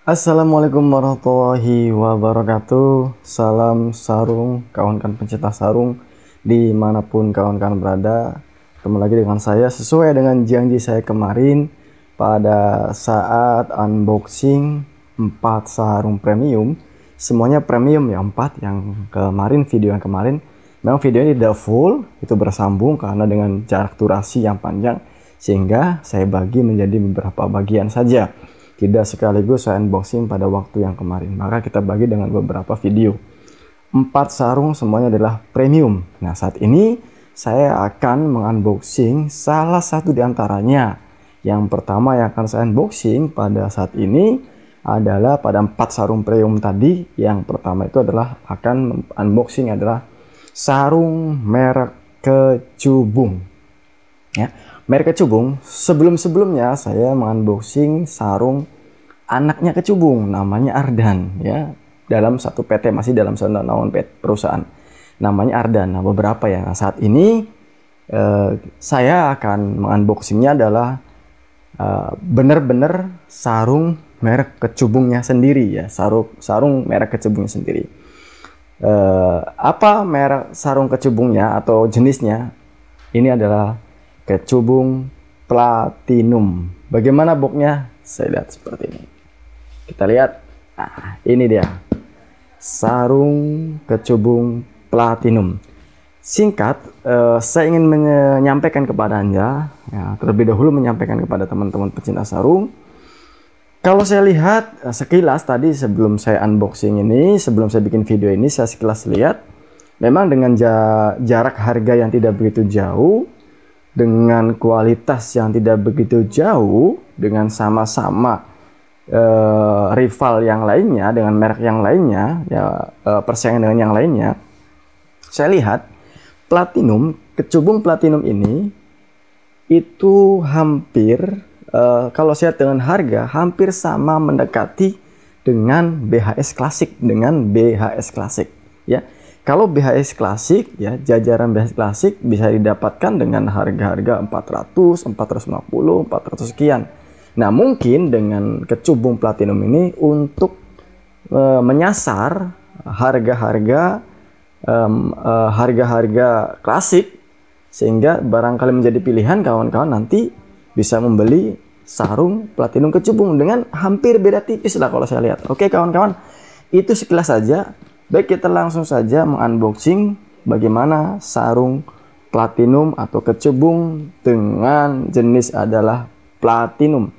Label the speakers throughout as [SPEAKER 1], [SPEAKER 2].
[SPEAKER 1] Assalamualaikum warahmatullahi wabarakatuh Salam sarung, kawan-kawan pencinta sarung Dimanapun kawan-kawan berada Kembali lagi dengan saya Sesuai dengan janji saya kemarin Pada saat unboxing 4 sarung premium Semuanya premium ya 4 Yang kemarin, video yang kemarin Memang videonya tidak full, itu bersambung karena dengan jarak durasi yang panjang sehingga saya bagi menjadi beberapa bagian saja. Tidak sekaligus saya unboxing pada waktu yang kemarin, maka kita bagi dengan beberapa video. Empat sarung semuanya adalah premium. Nah saat ini saya akan mengunboxing salah satu di antaranya. Yang pertama yang akan saya unboxing pada saat ini adalah pada empat sarung premium tadi. Yang pertama itu adalah akan unboxing adalah sarung merek kecubung. Ya, merek kecubung. Sebelum-sebelumnya saya mengunboxing sarung anaknya kecubung, namanya Ardan. Ya, dalam satu PT masih dalam satu PT perusahaan. Namanya Ardan. Nah, beberapa ya. Nah, saat ini eh, saya akan mengunboxingnya adalah eh, bener-bener sarung merek kecubungnya sendiri ya sarung sarung merek kecubungnya sendiri eh, apa merek sarung kecubungnya atau jenisnya? Ini adalah kecubung platinum. Bagaimana boxnya? Saya lihat seperti ini. Kita lihat. Nah, ini dia. Sarung kecubung platinum. Singkat, eh, saya ingin menyampaikan kepada Anda, ya, terlebih dahulu menyampaikan kepada teman-teman pecinta sarung, kalau saya lihat eh, sekilas tadi sebelum saya unboxing ini, sebelum saya bikin video ini, saya sekilas lihat memang dengan jarak harga yang tidak begitu jauh, dengan kualitas yang tidak begitu jauh, dengan sama-sama uh, rival yang lainnya, dengan merek yang lainnya, ya uh, persaingan dengan yang lainnya, saya lihat platinum, kecubung platinum ini itu hampir uh, kalau saya dengan harga hampir sama mendekati dengan BHS klasik dengan BHS klasik ya. Kalau BHS klasik ya jajaran BHS klasik bisa didapatkan dengan harga-harga 400, 450, 400 sekian. Nah, mungkin dengan kecubung platinum ini untuk uh, menyasar harga-harga um, uh, harga-harga klasik sehingga barangkali menjadi pilihan kawan-kawan nanti bisa membeli sarung platinum kecubung dengan hampir beda tipis lah kalau saya lihat. Oke kawan-kawan, itu sekilas saja. Baik kita langsung saja mengunboxing bagaimana sarung platinum atau kecubung dengan jenis adalah platinum.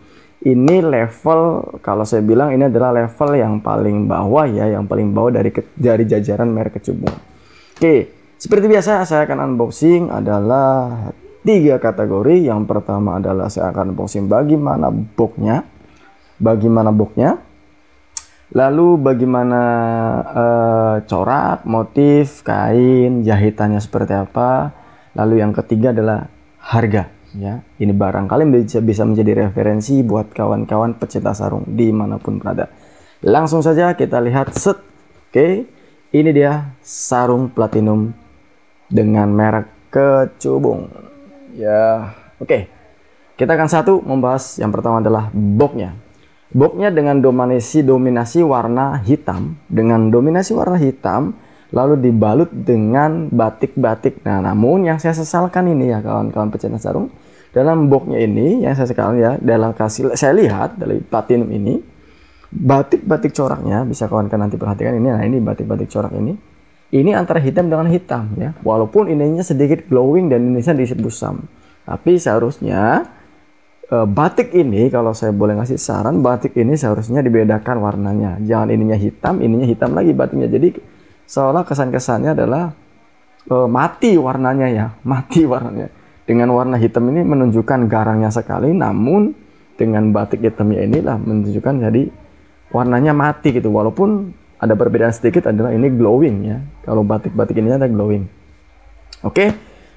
[SPEAKER 1] Ini level kalau saya bilang ini adalah level yang paling bawah ya, yang paling bawah dari dari jajaran merek kecubung. Oke, seperti biasa saya akan unboxing adalah tiga kategori. Yang pertama adalah saya akan posting bagaimana booknya, bagaimana booknya, lalu bagaimana uh, corak, motif, kain, jahitannya seperti apa. Lalu yang ketiga adalah harga. Ya, ini kalian bisa, bisa menjadi referensi buat kawan-kawan pecinta sarung dimanapun berada. Langsung saja kita lihat set. Oke, ini dia sarung platinum dengan merek kecubung ya oke okay. kita akan satu membahas yang pertama adalah boxnya boxnya dengan dominasi dominasi warna hitam dengan dominasi warna hitam lalu dibalut dengan batik-batik nah namun yang saya sesalkan ini ya kawan-kawan pecinta sarung dalam boxnya ini yang saya sekarang ya dalam kasih saya lihat dari platinum ini batik-batik coraknya bisa kawan-kawan nanti perhatikan ini nah ini batik-batik corak ini ini antara hitam dengan hitam ya walaupun ininya sedikit glowing dan ininya sedikit busam tapi seharusnya eh, batik ini kalau saya boleh ngasih saran batik ini seharusnya dibedakan warnanya jangan ininya hitam ininya hitam lagi batiknya jadi seolah kesan-kesannya adalah uh, mati warnanya ya mati warnanya dengan warna hitam ini menunjukkan garangnya sekali namun dengan batik hitamnya inilah menunjukkan jadi warnanya mati gitu walaupun ada perbedaan sedikit adalah ini glowing ya. Kalau batik-batik ini ada glowing. Oke,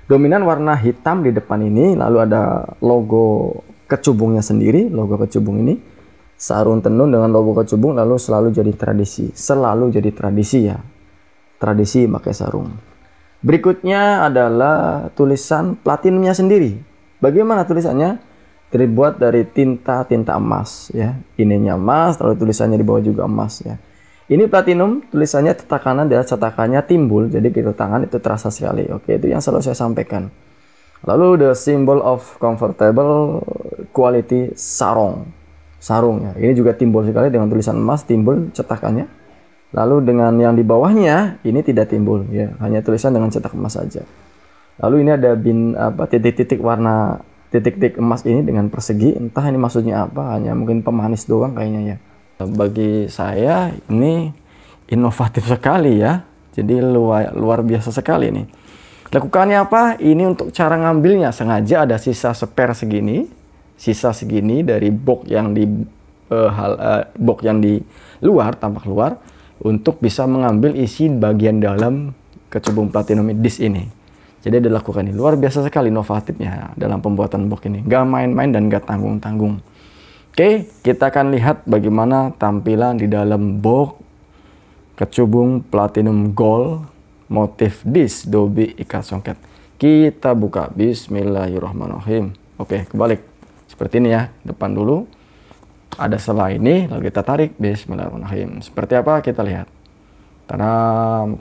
[SPEAKER 1] dominan warna hitam di depan ini, lalu ada logo kecubungnya sendiri, logo kecubung ini. Sarung tenun dengan logo kecubung lalu selalu jadi tradisi, selalu jadi tradisi ya. Tradisi pakai sarung. Berikutnya adalah tulisan platinumnya sendiri. Bagaimana tulisannya? Terbuat dari tinta-tinta emas ya. Ininya emas, lalu tulisannya di bawah juga emas ya ini platinum tulisannya cetakanan adalah cetakannya timbul, jadi kita gitu, tangan itu terasa sekali. Oke, itu yang selalu saya sampaikan. Lalu the symbol of comfortable quality sarong. Sarung ya. Ini juga timbul sekali dengan tulisan emas timbul cetakannya. Lalu dengan yang di bawahnya ini tidak timbul ya, hanya tulisan dengan cetak emas saja. Lalu ini ada bin apa titik-titik warna titik-titik emas ini dengan persegi, entah ini maksudnya apa, hanya mungkin pemanis doang kayaknya ya Eh, bagi saya ini inovatif sekali ya. Jadi luar, luar biasa sekali ini. Lakukannya apa? Ini untuk cara ngambilnya. Sengaja ada sisa spare segini, sisa segini dari box yang di uh, hal, uh, box yang di luar tampak luar untuk bisa mengambil isi bagian dalam kecubung platinum disk ini. Jadi dilakukan ini luar biasa sekali inovatifnya dalam pembuatan box ini. Gak main-main dan gak tanggung-tanggung. Oke, kita akan lihat bagaimana tampilan di dalam box kecubung platinum gold motif disk dobi ikat songket. Kita buka bismillahirrahmanirrahim. Oke, kebalik. Seperti ini ya, depan dulu. Ada selah ini, lalu kita tarik bismillahirrahmanirrahim. Seperti apa kita lihat. Tada,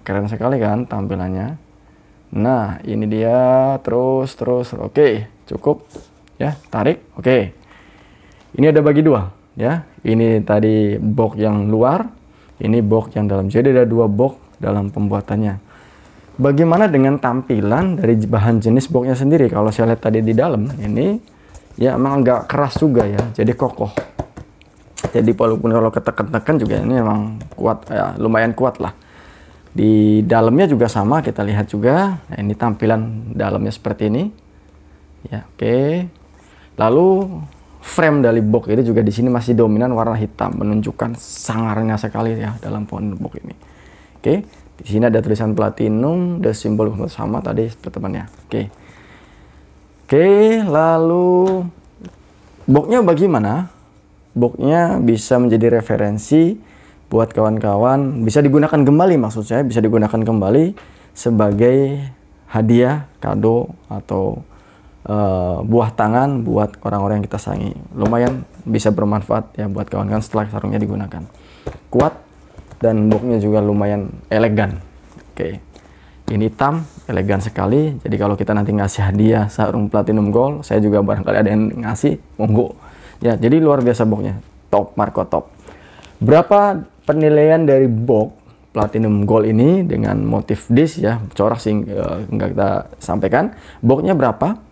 [SPEAKER 1] keren sekali kan tampilannya. Nah, ini dia terus terus. Oke, cukup ya, tarik. Oke. Ini ada bagi dua, ya. Ini tadi box yang luar, ini box yang dalam. Jadi ada dua box dalam pembuatannya. Bagaimana dengan tampilan dari bahan jenis boxnya sendiri? Kalau saya lihat tadi di dalam, ini ya emang nggak keras juga ya, jadi kokoh. Jadi walaupun kalau ketekan-tekan juga ini emang kuat, ya, lumayan kuat lah. Di dalamnya juga sama, kita lihat juga. Nah, ini tampilan dalamnya seperti ini. Ya, oke. Okay. Lalu frame dari box ini juga di sini masih dominan warna hitam menunjukkan sangarnya sekali ya dalam pohon box ini. Oke, di sini ada tulisan platinum, the simbol sama tadi temannya. Oke. ya. Oke, Oke, lalu boxnya bagaimana? Boxnya bisa menjadi referensi buat kawan-kawan, bisa digunakan kembali maksud saya, bisa digunakan kembali sebagai hadiah, kado atau Eh, buah tangan buat orang-orang yang kita sayangi. Lumayan bisa bermanfaat ya buat kawan-kawan setelah sarungnya digunakan. Kuat dan boxnya juga lumayan elegan. Oke. Ini hitam, elegan sekali. Jadi kalau kita nanti ngasih hadiah sarung platinum gold, saya juga barangkali ada yang ngasih, monggo. Ya, jadi luar biasa boxnya. Top, Marco top. Berapa penilaian dari box platinum gold ini dengan motif disc ya, corak sih eh, nggak kita sampaikan. Boxnya berapa?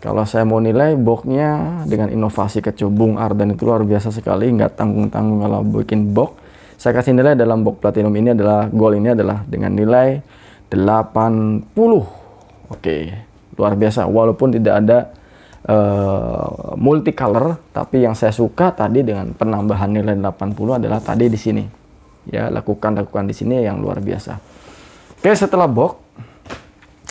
[SPEAKER 1] Kalau saya mau nilai boxnya dengan inovasi kecubung Ardan itu luar biasa sekali, nggak tanggung-tanggung kalau bikin box. Saya kasih nilai dalam box platinum ini adalah gold ini adalah dengan nilai 80. Oke, luar biasa. Walaupun tidak ada uh, multicolor, tapi yang saya suka tadi dengan penambahan nilai 80 adalah tadi di sini. Ya, lakukan lakukan di sini yang luar biasa. Oke, setelah box,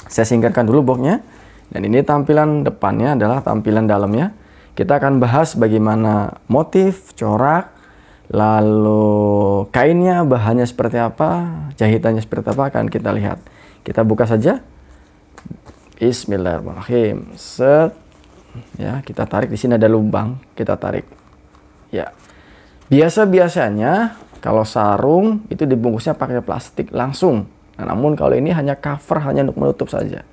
[SPEAKER 1] saya singkirkan dulu boxnya dan ini tampilan depannya adalah tampilan dalamnya. Kita akan bahas bagaimana motif, corak, lalu kainnya, bahannya seperti apa, jahitannya seperti apa akan kita lihat. Kita buka saja. Bismillahirrahmanirrahim. Set. Ya, kita tarik di sini ada lubang, kita tarik. Ya. Biasa-biasanya kalau sarung itu dibungkusnya pakai plastik langsung. Nah, namun kalau ini hanya cover, hanya untuk menutup saja.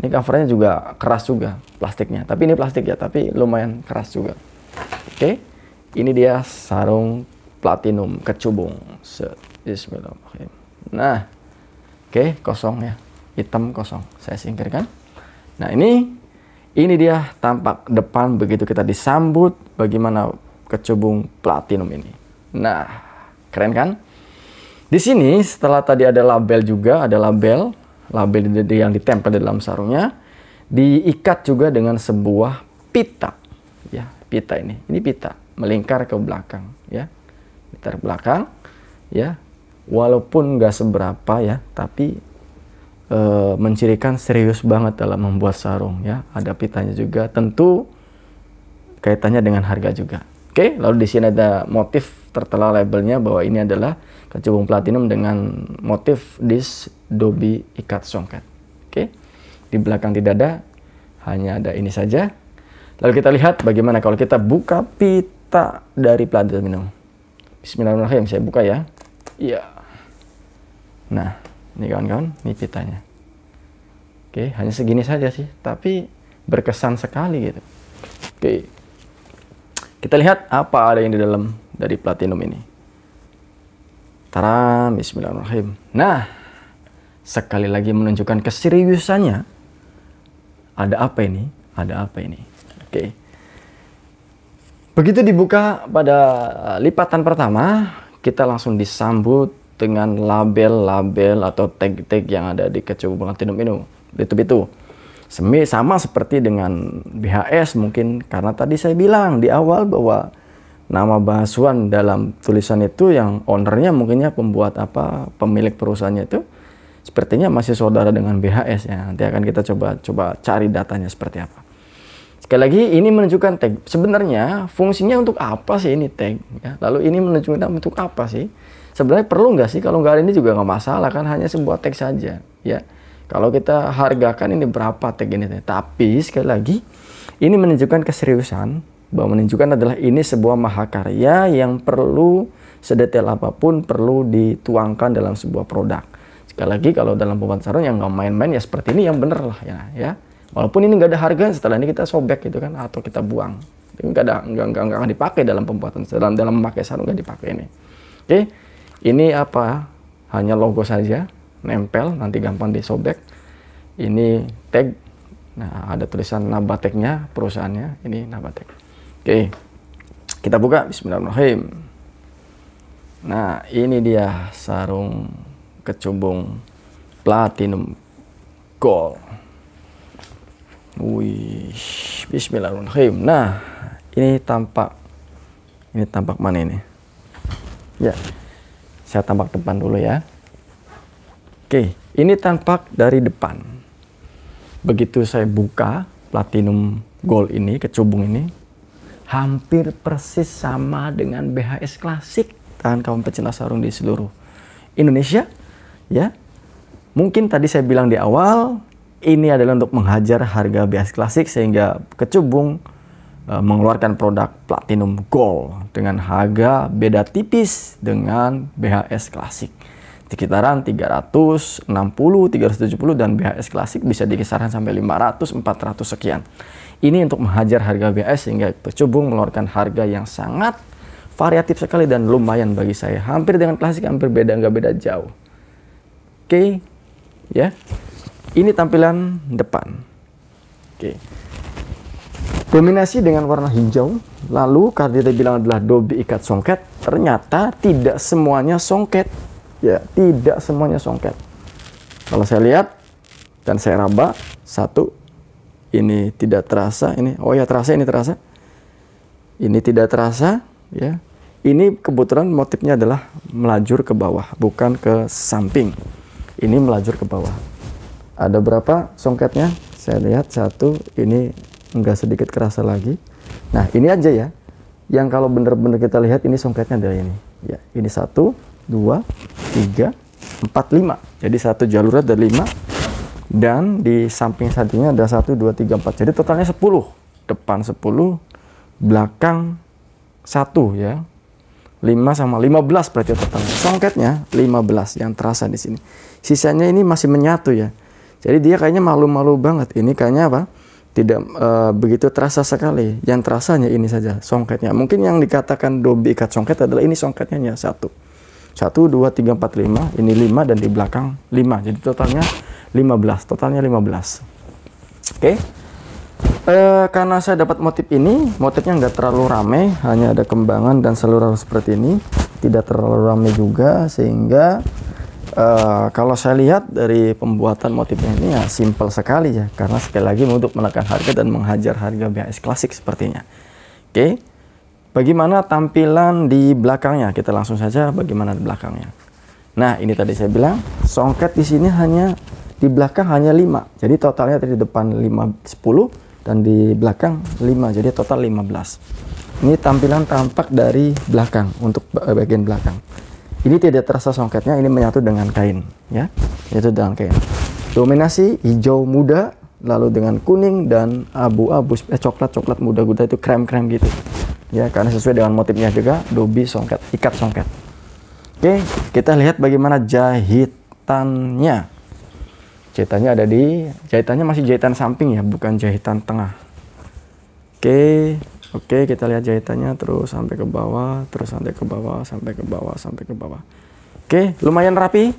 [SPEAKER 1] Ini covernya juga keras juga plastiknya. Tapi ini plastik ya, tapi lumayan keras juga. Oke. Ini dia sarung platinum kecubung. Bismillahirrahmanirrahim. Nah, oke, kosong ya. Hitam kosong. Saya singkirkan. Nah, ini ini dia tampak depan begitu kita disambut bagaimana kecubung platinum ini. Nah, keren kan? Di sini setelah tadi ada label juga, ada label label yang ditempel di dalam sarungnya diikat juga dengan sebuah pita ya pita ini ini pita melingkar ke belakang ya melingkar ke belakang ya walaupun nggak seberapa ya tapi e, mencirikan serius banget dalam membuat sarung ya ada pitanya juga tentu kaitannya dengan harga juga oke lalu di sini ada motif tertera labelnya bahwa ini adalah kecubung platinum dengan motif disc dobi ikat songket. Oke. Di belakang tidak ada, hanya ada ini saja. Lalu kita lihat bagaimana kalau kita buka pita dari platinum. Bismillahirrahmanirrahim. Saya buka ya. Iya. Nah, ini kawan-kawan, ini pitanya. Oke, hanya segini saja sih, tapi berkesan sekali gitu. Oke. Kita lihat apa ada yang di dalam dari platinum ini. Taram, bismillahirrahmanirrahim. Nah, sekali lagi menunjukkan keseriusannya. Ada apa ini? Ada apa ini? Oke. Begitu dibuka pada lipatan pertama, kita langsung disambut dengan label-label atau tag-tag yang ada di kecubu platinum ini. Itu-itu. Semi sama seperti dengan BHS mungkin karena tadi saya bilang di awal bahwa nama bahasuan dalam tulisan itu yang ownernya mungkinnya pembuat apa pemilik perusahaannya itu sepertinya masih saudara dengan BHS ya nanti akan kita coba coba cari datanya seperti apa sekali lagi ini menunjukkan tag sebenarnya fungsinya untuk apa sih ini tag ya lalu ini menunjukkan untuk apa sih sebenarnya perlu nggak sih kalau nggak ada ini juga nggak masalah kan hanya sebuah tag saja ya kalau kita hargakan ini berapa tag ini tapi sekali lagi ini menunjukkan keseriusan bahwa menunjukkan adalah ini sebuah mahakarya yang perlu sedetail apapun perlu dituangkan dalam sebuah produk. Sekali lagi kalau dalam pemasaran yang nggak main-main ya seperti ini yang bener lah ya. ya. Walaupun ini nggak ada harga setelah ini kita sobek gitu kan atau kita buang. Ini nggak ada nggak nggak nggak dipakai dalam pembuatan dalam dalam memakai sarung nggak dipakai ini. Oke, ini apa? Hanya logo saja nempel nanti gampang disobek. Ini tag Nah, ada tulisan Nabateknya perusahaannya, ini Nabatek. Oke, kita buka Bismillahirrahmanirrahim. Nah, ini dia sarung kecubung platinum gold. Wih, Bismillahirrahmanirrahim. Nah, ini tampak, ini tampak mana ini? Ya, saya tampak depan dulu ya. Oke, ini tampak dari depan. Begitu saya buka platinum gold ini, kecubung ini, hampir persis sama dengan BHS klasik tangan kaum pecinta sarung di seluruh Indonesia ya mungkin tadi saya bilang di awal ini adalah untuk menghajar harga BHS klasik sehingga kecubung e, mengeluarkan produk platinum gold dengan harga beda tipis dengan BHS klasik sekitaran 360, 370 dan BHS klasik bisa di kisaran sampai 500, 400 sekian. Ini untuk menghajar harga BS sehingga Pecubung mengeluarkan harga yang sangat variatif sekali dan lumayan bagi saya. Hampir dengan klasik, hampir beda, nggak beda jauh. Oke, okay. ya. Ini tampilan depan. Oke. Okay. Dominasi dengan warna hijau, lalu karena dia bilang adalah dobi ikat songket, ternyata tidak semuanya songket. Ya, tidak semuanya songket. Kalau saya lihat dan saya raba, satu, ini tidak terasa, ini oh ya terasa, ini terasa. Ini tidak terasa, ya. Ini kebetulan motifnya adalah melajur ke bawah, bukan ke samping. Ini melajur ke bawah. Ada berapa songketnya? Saya lihat satu, ini enggak sedikit kerasa lagi. Nah, ini aja ya. Yang kalau benar-benar kita lihat ini songketnya adalah ini. Ya, ini satu, dua, tiga, empat, lima. Jadi satu jalurnya ada lima, dan di samping sampingnya ada 1 2 3 4. Jadi totalnya 10. Depan 10, belakang 1 ya. 5 sama 15 berarti total Songketnya 15 yang terasa di sini. Sisanya ini masih menyatu ya. Jadi dia kayaknya malu-malu banget. Ini kayaknya apa? Tidak e, begitu terasa sekali. Yang terasanya ini saja songketnya. Mungkin yang dikatakan dobi ikat songket adalah ini songketnya hanya satu. 1, 2, 3, 4, 5. Ini 5 dan di belakang 5. Jadi totalnya 15 totalnya 15 oke okay. uh, eh, karena saya dapat motif ini motifnya nggak terlalu rame hanya ada kembangan dan seluruh seperti ini tidak terlalu rame juga sehingga uh, kalau saya lihat dari pembuatan motifnya ini ya simple sekali ya karena sekali lagi untuk menekan harga dan menghajar harga BHS klasik sepertinya oke okay. Bagaimana tampilan di belakangnya? Kita langsung saja bagaimana di belakangnya. Nah, ini tadi saya bilang, songket di sini hanya di belakang hanya 5. Jadi totalnya di depan 5 10 dan di belakang 5. Jadi total 15. Ini tampilan tampak dari belakang untuk eh, bagian belakang. Ini tidak terasa songketnya, ini menyatu dengan kain ya. Itu dengan kain. Dominasi hijau muda lalu dengan kuning dan abu-abu eh, coklat-coklat muda-muda itu krem-krem gitu. Ya, karena sesuai dengan motifnya juga dobi songket, ikat songket. Oke, kita lihat bagaimana jahitannya jahitannya ada di jahitannya masih jahitan samping ya bukan jahitan tengah oke okay. oke okay, kita lihat jahitannya terus sampai ke bawah terus sampai ke bawah sampai ke bawah sampai ke bawah oke okay, lumayan rapi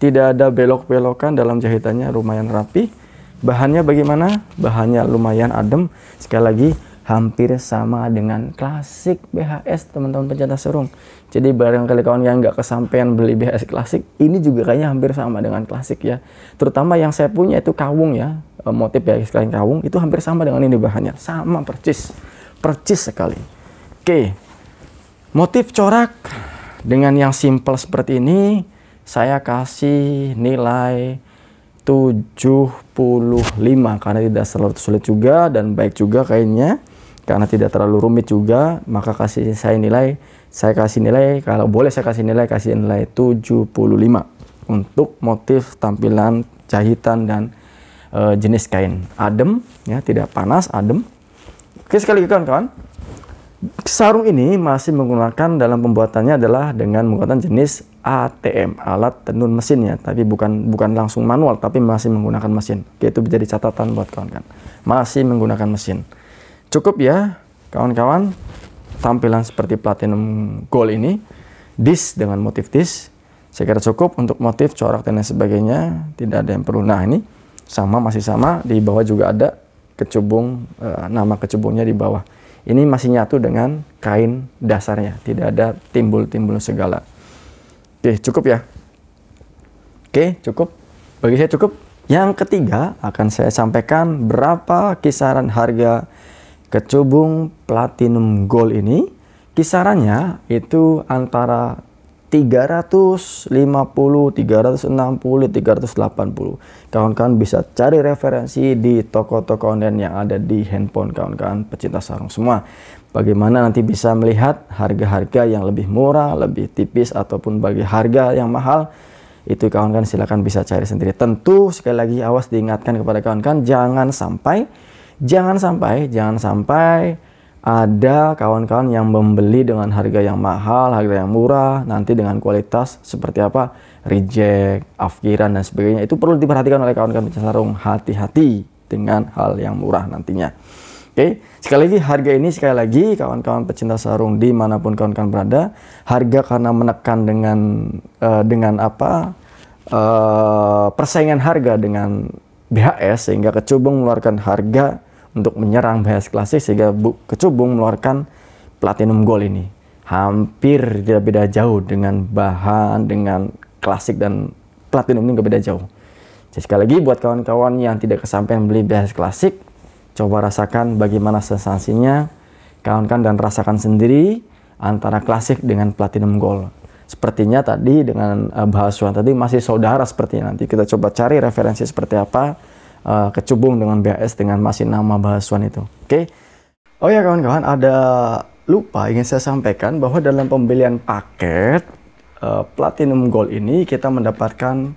[SPEAKER 1] tidak ada belok-belokan dalam jahitannya lumayan rapi bahannya bagaimana bahannya lumayan adem sekali lagi hampir sama dengan klasik BHS teman-teman pencinta serung. Jadi barangkali kawan yang nggak kesampaian beli BHS klasik, ini juga kayaknya hampir sama dengan klasik ya. Terutama yang saya punya itu kawung ya, e, motif BHS kain kawung itu hampir sama dengan ini bahannya, sama percis, percis sekali. Oke, motif corak dengan yang simple seperti ini, saya kasih nilai 75 karena tidak selalu sulit juga dan baik juga kainnya karena tidak terlalu rumit juga maka kasih saya nilai saya kasih nilai kalau boleh saya kasih nilai kasih nilai 75 untuk motif tampilan jahitan dan e, jenis kain adem ya tidak panas adem oke sekali lagi kawan-kawan sarung ini masih menggunakan dalam pembuatannya adalah dengan menggunakan jenis ATM alat tenun mesin ya tapi bukan bukan langsung manual tapi masih menggunakan mesin oke itu menjadi catatan buat kawan-kawan masih menggunakan mesin cukup ya kawan-kawan tampilan seperti platinum gold ini disk dengan motif disk saya kira cukup untuk motif corak dan lain sebagainya tidak ada yang perlu nah ini sama masih sama di bawah juga ada kecubung e, nama kecubungnya di bawah ini masih nyatu dengan kain dasarnya tidak ada timbul-timbul segala oke cukup ya oke cukup bagi saya cukup yang ketiga akan saya sampaikan berapa kisaran harga Kecubung platinum gold ini kisarannya itu antara 350, 360, 380. Kawan-kawan bisa cari referensi di toko-toko online yang ada di handphone kawan-kawan pecinta sarung semua. Bagaimana nanti bisa melihat harga-harga yang lebih murah, lebih tipis ataupun bagi harga yang mahal itu kawan-kawan silahkan bisa cari sendiri. Tentu sekali lagi awas diingatkan kepada kawan-kawan jangan sampai Jangan sampai, jangan sampai ada kawan-kawan yang membeli dengan harga yang mahal, harga yang murah, nanti dengan kualitas seperti apa, reject, afkiran dan sebagainya. Itu perlu diperhatikan oleh kawan-kawan pecinta sarung hati-hati dengan hal yang murah nantinya. Oke, sekali lagi harga ini sekali lagi kawan-kawan pecinta sarung dimanapun kawan-kawan berada, harga karena menekan dengan uh, dengan apa uh, persaingan harga dengan BHS sehingga kecubung mengeluarkan harga untuk menyerang bahas klasik sehingga Bu Kecubung mengeluarkan platinum gold ini. Hampir tidak beda jauh dengan bahan, dengan klasik dan platinum ini nggak beda jauh. Jadi sekali lagi buat kawan-kawan yang tidak kesampaian beli bahas klasik, coba rasakan bagaimana sensasinya, kawan kawan-kawan dan rasakan sendiri antara klasik dengan platinum gold sepertinya tadi dengan eh, bahasuan tadi masih saudara sepertinya nanti kita coba cari referensi seperti apa uh, kecubung dengan BAS dengan masih nama bahasuan itu. Oke. Okay? Oh ya kawan-kawan, ada lupa ingin saya sampaikan bahwa dalam pembelian paket uh, Platinum Gold ini kita mendapatkan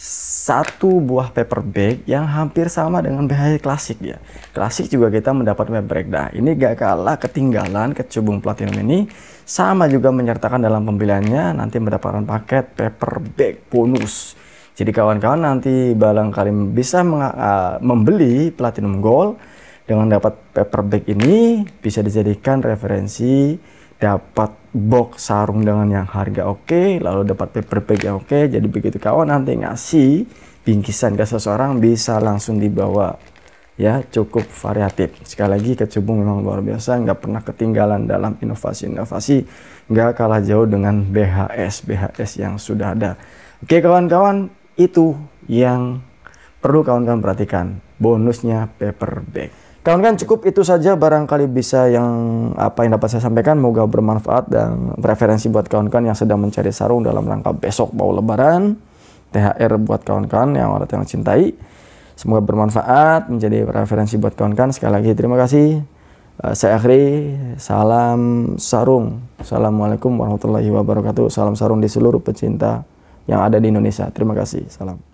[SPEAKER 1] satu buah paper bag yang hampir sama dengan BHI klasik ya. Klasik juga kita mendapat paper bag. Nah, ini gak kalah ketinggalan kecubung platinum ini sama juga menyertakan dalam pembeliannya nanti mendapatkan paket paper bag bonus. Jadi kawan-kawan nanti kalian bisa uh, membeli Platinum Gold dengan dapat paper bag ini bisa dijadikan referensi dapat box sarung dengan yang harga oke okay, lalu dapat paper bag yang oke okay. jadi begitu kawan nanti ngasih bingkisan ke seseorang bisa langsung dibawa ya cukup variatif sekali lagi kecubung memang luar biasa nggak pernah ketinggalan dalam inovasi-inovasi nggak kalah jauh dengan BHS BHS yang sudah ada oke kawan-kawan itu yang perlu kawan-kawan perhatikan. Bonusnya paperback. Kawan-kawan cukup itu saja barangkali bisa yang apa yang dapat saya sampaikan moga bermanfaat dan referensi buat kawan-kawan yang sedang mencari sarung dalam rangka besok mau lebaran. THR buat kawan-kawan yang orang yang cintai. Semoga bermanfaat menjadi referensi buat kawan-kawan. Sekali lagi terima kasih. Eh, saya akhiri salam sarung. Assalamualaikum warahmatullahi wabarakatuh. Salam sarung di seluruh pecinta yang ada di Indonesia. Terima kasih. Salam.